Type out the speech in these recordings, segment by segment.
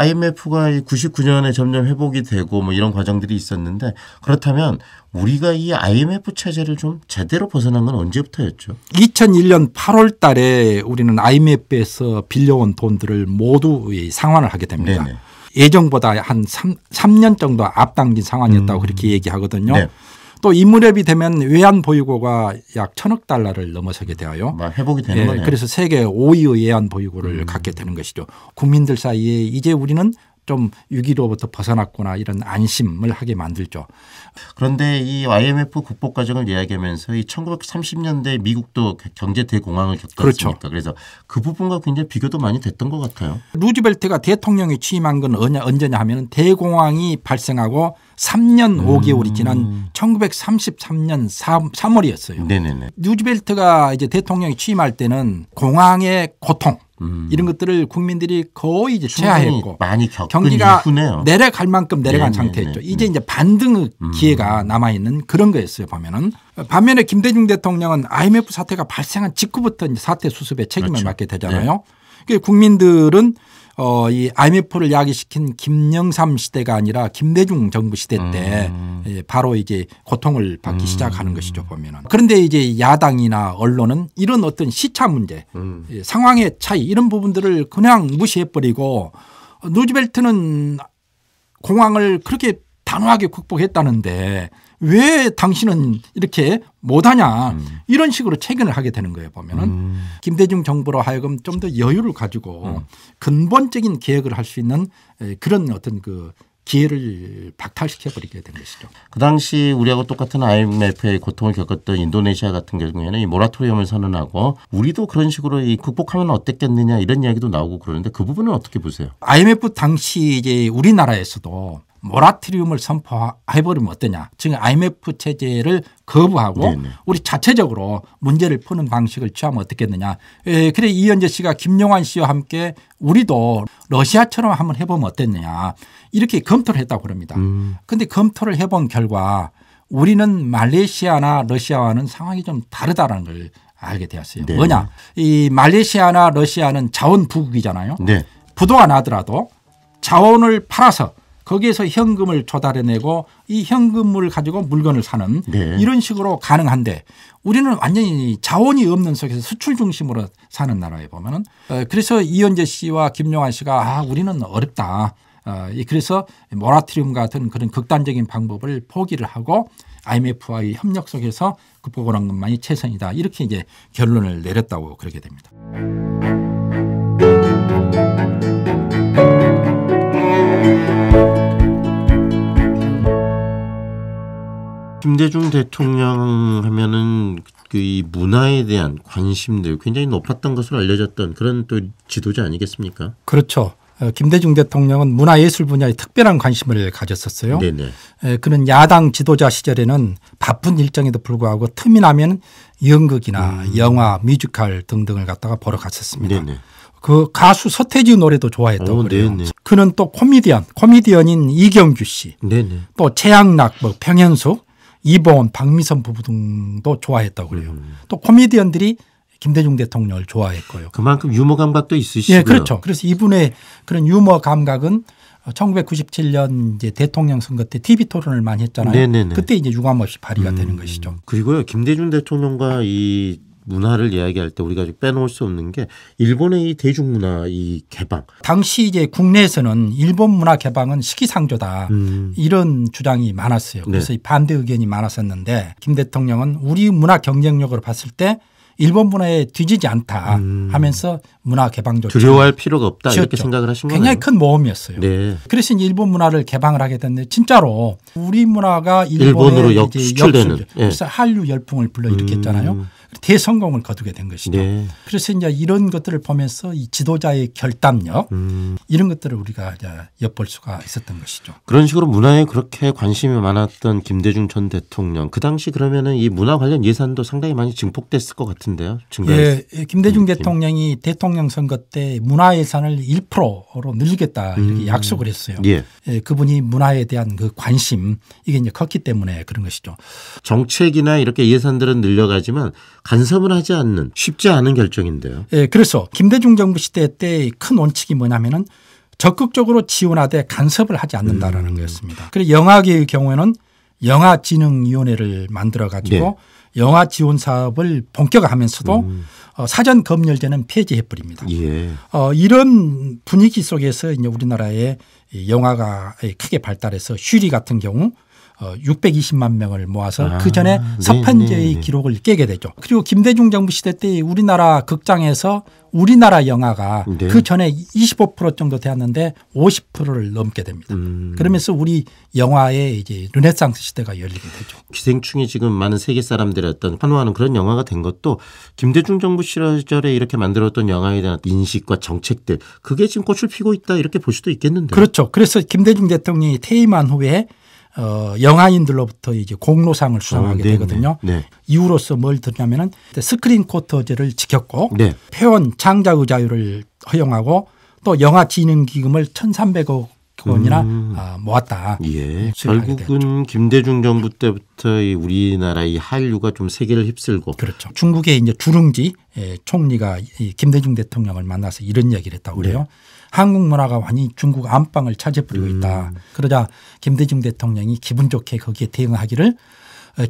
IMF가 99년에 점점 회복이 되고 뭐 이런 과정들이 있었는데 그렇다면 우리가 이 IMF 체제를 좀 제대로 벗어난 건 언제부터였죠? 2001년 8월 달에 우리는 IMF에서 빌려온 돈들을 모두 상환을 하게 됩니다. 네네. 예정보다 한 3, 3년 정도 앞당긴 상황이었다고 음. 그렇게 얘기하거든요. 네. 또인물앱이 되면 외환 보유고가 약 천억 달러를 넘어서게 되어요. 뭐 회복이 되는 예, 거네요. 그래서 세계 5위의 외환 보유고를 음. 갖게 되는 것이죠. 국민들 사이에 이제 우리는 좀 위기로부터 벗어났구나 이런 안심을 하게 만들죠. 그런데 이 IMF 극복 과정을 이야기하면서 이 1930년대 미국도 경제 대공황을 겪었으니까 그렇죠. 그래서 그 부분과 굉장히 비교도 많이 됐던 것 같아요. 루즈벨트가 대통령이 취임한 건 언제냐 하면 대공황이 발생하고 3년 음. 5개월이 지난 1933년 3, 3월이었어요. 네네네. 루즈벨트가 이제 대통령이 취임할 때는 공황의 고통 음. 이런 것들을 국민들이 거의 이제 체하했고 많이 경기가 이후네요. 내려갈 만큼 내려간 네네네. 네, 상태였죠. 네, 네. 이제 음. 이제 반등의 기회가 남아 있는 그런 거였어요. 보면은 반면에 김대중 대통령은 IMF 사태가 발생한 직후부터 이제 사태 수습에 책임을 그렇죠. 맡게 되잖아요. 네. 그러니까 국민들은 어, 이 IMF를 야기시킨 김영삼 시대가 아니라 김대중 정부 시대 때 음. 예, 바로 이제 고통을 받기 음. 시작하는 것이죠 보면은. 그런데 이제 야당이나 언론은 이런 어떤 시차 문제, 음. 예, 상황의 차이 이런 부분들을 그냥 무시해버리고 어, 누즈벨트는 공항을 그렇게 단호하게 극복했다는데 왜 당신은 이렇게 못하냐 음. 이런 식으로 체견을 하게 되는 거예요 보면은 음. 김대중 정부로 하여금 좀 더 여유를 가지고 음. 근본적인 개혁을 할 수 있는 그런 어떤 그 기회를 박탈시켜 버리게 된 것이죠. 그 당시 우리하고 똑같은 IMF의 고통을 겪었던 인도네시아 같은 경우에는 이 모라토리엄을 선언하고 우리도 그런 식으로 이 극복하면 어땠겠느냐 이런 이야기도 나오고 그러는데 그 부분은 어떻게 보세요? IMF 당시 이제 우리나라에서도 모라트리움을 선포해버리면 어떠냐. 지금 IMF 체제를 거부하고 네네. 우리 자체적으로 문제를 푸는 방식을 취하면 어떻겠느냐. 에, 예, 그래 이현재 씨가 김용환 씨와 함께 우리도 러시아처럼 한번 해보면 어땠느냐. 이렇게 검토를 했다고 그럽니다. 그런데 음. 검토를 해본 결과 우리는 말레이시아나 러시아와는 상황이 좀 다르다는 라걸 알게 되었어요. 네. 뭐냐. 이 말레이시아나 러시아는 자원 부국이잖아요. 네. 부도안하더라도 자원을 팔아서 거기에서 현금을 조달해내고 이 현금을 가지고 물건을 사는 네. 이런 식으로 가능한데 우리는 완전히 자원이 없는 속에서 수출 중심으로 사는 나라에 보면은 어, 그래서 이현재 씨와 김용환 씨가 아 우리는 어렵다. 어, 그래서 모라트리움 같은 그런 극단적인 방법을 포기를 하고 IMF와의 협력 속에서 극복을한 것만이 최선이다. 이렇게 이제 결론을 내렸다고 그렇게 됩니다. 김대중 대통령 하면은 그 이 문화에 대한 관심들 굉장히 높았던 것으로 알려졌던 그런 또 지도자 아니겠습니까? 그렇죠. 어, 김대중 대통령은 문화예술 분야에 특별한 관심을 가졌었어요. 네네. 그는 야당 지도자 시절에는 바쁜 일정에도 불구하고 틈이 나면 연극이나 음. 영화, 뮤지컬 등등을 갖다가 보러 갔었습니다. 네네. 그 가수 서태지 노래도 좋아했다고 오, 어, 그래요. 네네. 그는 또 코미디언, 코미디언인 이경규 씨, 네네. 또 최양락, 뭐 평현수 이봉원, 박미선 부부 등도 좋아했다고 그래요. 음. 또 코미디언들이 김대중 대통령을 좋아했고요. 그만큼 유머 감각도 있으시고요. 예, 그렇죠. 그래서 이분의 그런 유머 감각은 1997년 이제 대통령 선거 때 TV 토론을 많이 했잖아요. 네네네. 그때 이제 유감없이 발휘가 음. 되는 것이죠. 그리고요 김대중 대통령과 이 문화를 이야기할 때 우리가 빼놓을 수 없는 게 일본의 이 대중문화 이 개방. 당시 이제 국내에서는 일본 문화 개방은 시기상조다 음. 이런 주장이 많았어요. 네. 그래서 네. 반대 의견이 많았었는데 김 대통령은 우리 문화 경쟁력으로 봤을 때 일본 문화에 뒤지지 않다 음. 하면서 문화 개방조차 두려워할 필요가 없다 지었죠. 이렇게 생각을 하신 굉장히 거네요. 큰 모험이었어요. 네. 그래서 일본 문화를 개방을 하게 됐는데 진짜로 우리 문화가 일본으로 역수출되는 네. 그래서 한류 열풍을 불러일으켰잖아요. 음. 대성공을 거두게 된 것이죠. 네. 그래서 이제 이런 것들을 보면서 이 지도자의 결단력 음. 이런 것들을 우리가 이제 엿볼 수가 있었던 것이죠. 그런 식으로 문화에 그렇게 관심이 많았던 김대중 전 대통령 그 당시 그러면은 이 문화 관련 예산도 상당히 많이 증폭됐을 것 같은데요. 증가 예, 예, 김대중 음, 대통령이 대통령 선거 때 문화 예산을 1%로 늘리겠다 이렇게 음. 약속을 했어요. 예. 예, 그분이 문화에 대한 그 관심 이게 이제 컸기 때문에 그런 것이죠. 정책이나 이렇게 예산들은 늘려가지만 간섭을 하지 않는 쉽지 않은 결정인데요. 예, 그래서 김대중 정부 시대 때의큰 원칙이 뭐냐면은 적극적으로 지원하되 간섭을 하지 않는다라는 음. 거였습니다. 그리고 영화계의 경우에는 영화진흥위원회를 만들어 가지고 예. 네. 영화 지원 사업을 본격화하면서도 음. 어, 사전 검열제는 폐지해 버립니다. 예. 어, 이런 분위기 속에서 이제 우리나라의 영화가 크게 발달해서 슈리 같은 경우 어 620만 명을 모아서 아, 그 전에 서판제의 네, 네네. 기록을 깨게 되죠. 그리고 김대중 정부 시대 때 우리나라 극장에서 우리나라 영화가 네. 그 전에 25% 정도 되었는데 50%를 넘게 됩니다. 음. 그러면서 우리 영화의 이제 르네상스 시대가 열리게 되죠. 기생충이 지금 많은 세계 사람들의 어떤 환호하는 그런 영화가 된 것도 김대중 정부 시절에 이렇게 만들었던 영화에 대한 인식과 정책들 그게 지금 꽃을 피고 있다 이렇게 볼 수도 있겠는데. 그렇죠. 그래서 김대중 대통령이 퇴임한 후에 어, 영화인들로부터 이제 공로상을 수상하게 어, 되거든요. 네. 이후로서 뭘 드냐면은 스크린 쿼터제를 지켰고 네. 표현 창작 의자유를 허용하고 또 영화 진흥 기금을 1,300억 원이나 음. 아, 모았다. 예. 음, 결국은 김대중 정부 때부터 이 우리나라 이 한류가 좀 세계를 휩쓸고 그렇죠. 중국의 이제 주릉지 예, 총리가 이 김대중 대통령을 만나서 이런 얘기를 했다고 그래요. 네. 한국 문화가 완전히 중국 안방을 차지해버리고 있다. 음. 그러자 김대중 대통령이 기분 좋게 거기에 대응하기를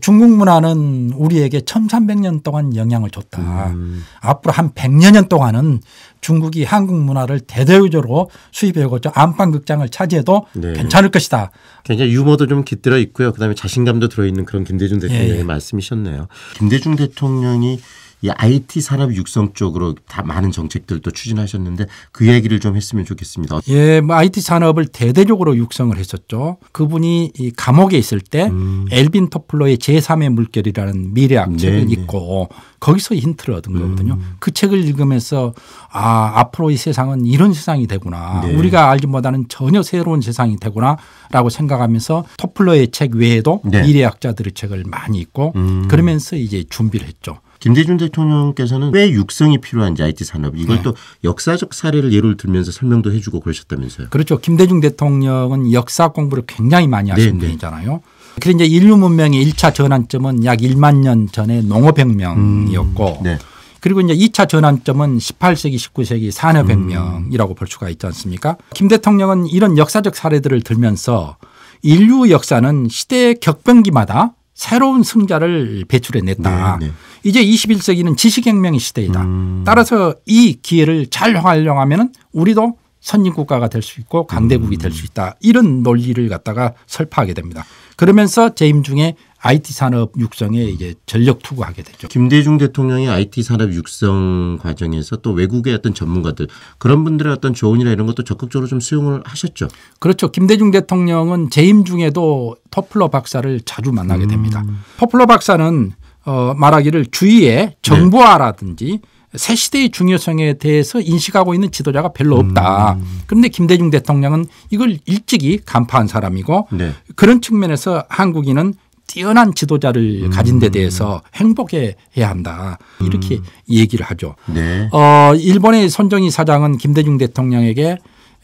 중국 문화는 우리에게 1300년 동안 영향을 줬다. 음. 앞으로 한1 0 0년 동안은 중국이 한국 문화를 대대적으로 수입해오고 안방극장을 차지해도 네. 괜찮을 것이다. 굉장히 유머도 좀 깃들어 있고요. 그다음에 자신감도 들어있는 그런 김대중 대통령의 예. 예. 말씀이셨네요. 김대중 대통령이 이 IT 산업 육성 쪽으로 다 많은 정책들도 추진하셨는데 그 얘기를 좀 했으면 좋겠습니다. 예, 뭐 IT 산업을 대대적으로 육성을 했었죠. 그분이 이 감옥에 있을 때 음. 엘빈 토플러의 제3의 물결이라는 미래학 책을 네, 네, 읽고 거기서 힌트를 얻은 거거든요. 음. 그 책을 읽으면서 아, 앞으로 이 세상은 이런 세상이 되구나. 네. 우리가 알지 못하는 전혀 새로운 세상이 되구나라고 생각하면서 토플러의 책 외에도 네. 미래학자들의 책을 많이 읽고 음. 그러면서 이제 준비를 했죠. 김대중 대통령께서는 왜 육성이 필요한지 IT 산업 이걸 네. 또 역사적 사례를 예를 들면서 설명도 해주고 그러셨다면서요. 그렇죠. 김대중 대통령은 역사 공부를 굉장히 많이 네, 하신 네, 분이잖아요. 그래서 이제 인류 문명의 1차 전환점은 약 1만 년 전에 농업혁명이었고 음, 네. 그리고 이제 2차 전환점은 18세기, 19세기 산업혁명이라고 음. 볼 수가 있지 않습니까? 김 대통령은 이런 역사적 사례들을 들면서 인류 역사는 시대의 격변기마다 새로운 승자를 배출해냈다. 네, 네. 이제 21세기는 지식혁명의 시대이다. 음. 따라서 이 기회를 잘 활용하면 우리도 선진국가가 될 수 있고 강대국이 될수 음. 있다. 이런 논리를 갖다가 설파하게 됩니다. 그러면서 재임 중에 IT 산업 육성에 이제 전력 투구하게 되죠. 김대중 대통령이 IT 산업 육성 과정에서 또 외국의 어떤 전문가들 그런 분들의 어떤 조언이나 이런 것도 적극적으로 좀 수용을 하셨죠. 그렇죠. 김대중 대통령은 재임 중에도 토플러 박사를 자주 만나게 됩니다. 음. 토플러 박사는 어, 말하기를 주위에 정부화라든지 네. 새 시대의 중요성에 대해서 인식하고 있는 지도자가 별로 없다. 음. 그런데 김대중 대통령은 이걸 일찍이 간파한 사람이고 네. 그런 측면에서 한국인은 뛰어난 지도자를 가진 데 음. 대해서 행복해야 한다. 이렇게 음. 얘기를 하죠. 네. 어, 일본의 손정희 사장은 김대중 대통령에게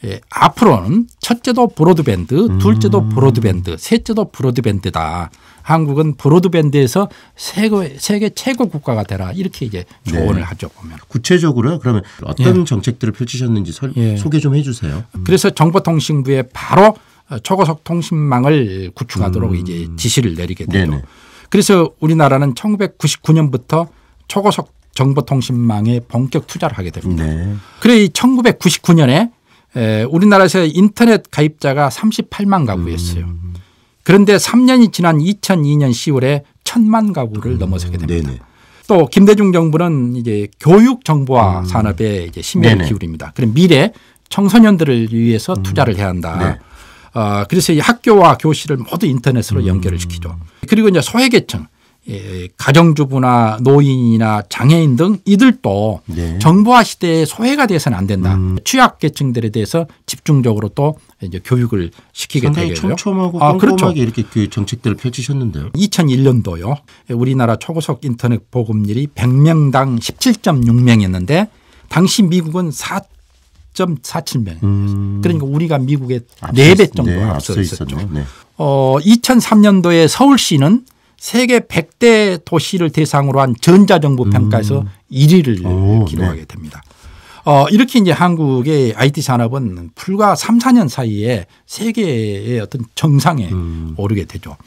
예, 앞으로는 첫째도 브로드밴드, 음. 둘째도 브로드밴드, 셋째도 브로드밴드다. 한국은 브로드밴드에서 세계, 세계 최고 국가가 되라 이렇게 이제 네. 조언을 네. 하죠 보면 구체적으로 그러면 어떤 예. 정책들을 펼치셨는지 설, 예. 소개 좀 해주세요. 음. 그래서 정보통신부에 바로 어, 초고속 통신망을 구축하도록 음. 이제 지시를 내리게 되죠. 네 그래서 우리나라는 1999년부터 초고속 정보통신망에 본격 투자를 하게 됩니다. 네. 그래 이 1999년에 에, 우리나라에서 인터넷 가입자가 38만 가구였어요. 음. 그런데 3년이 지난 2002년 10월에 천만 가구를 음. 넘어서게 됩니다. 네네. 또 김대중 정부는 이제 교육 정보화 음. 산업에 이제 신혈을 기울입니다. 그럼 미래 청소년들을 위해서 음. 투자를 해야 한다. 네. 어, 그래서 이 학교와 교실을 모두 인터넷으로 음. 연결을 시키죠. 그리고 이제 소외계층 예, 가정주부나 노인이나 장애인 등 이들도 네. 정보화 시대에 소외가 돼서는 안 된다. 음. 취약계층들에 대해서 집중적으로 또 이제 교육을 시키게 되겠죠. 상당히 촘촘하고 아, 그렇죠. 이렇게 그 정책들을 펼치셨는데요. 2001년도요. 우리나라 초고속 인터넷 보급률이 100명당 17.6명이었는데 당시 미국은 4 4 7명 음. 그러니까 우리가 미국의 4배 정도 네, 앞서, 있었죠. 있었네. 네. 어, 2003년도에 서울시는 세계 100대 도시를 대상으로 한 전자정보 평가에서 음. 1위를 오, 네. 기록하게 네. 됩니다. 어, 이렇게 이제 한국의 IT 산업은 불과 3, 4년 사이에 세계의 어떤 정상에 음. 오르게 되죠.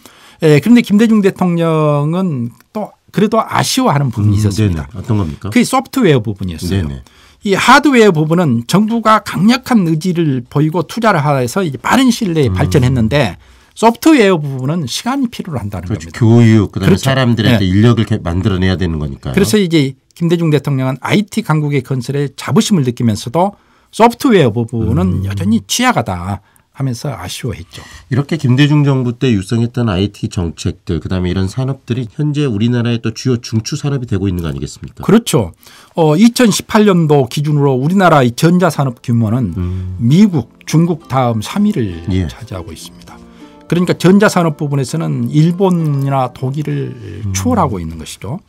예, 그런데 김대중 대통령은 또 그래도 아쉬워하는 부분이 음, 있었습니다. 음, 어떤 겁니까? 그게 소프트웨어 부분이었어요. 네네. 이 하드웨어 부분은 정부가 강력한 의지를 보이고 투자를 해서 이제 빠른 시일 내에 음. 발전했는데 소프트웨어 부분은 시간이 필요로 한다는 그렇죠. 겁니다. 교육 그다음에 그렇죠. 사람들한테 네. 인력을 만들어내야 되는 거니까요. 그래서 이제 김대중 대통령은 IT 강국의 건설에 자부심을 느끼면서도 소프트웨어 부분은 음. 여전히 취약하다. 하면서 아쉬워했죠. 이렇게 김대중 정부 때 육성했던 IT 정책들 그다음에 이런 산업들이 현재 우리나라의 또 주요 중추 산업이 되고 있는 거 아니겠습니까? 그렇죠. 어 2018년도 기준으로 우리나라의 전자 산업 규모는 음. 미국, 중국 다음 3위를 예. 차지하고 있습니다. 그러니까 전자산업 부분에서는 일본이나 독일을 음. 추월하고 있는 것이죠.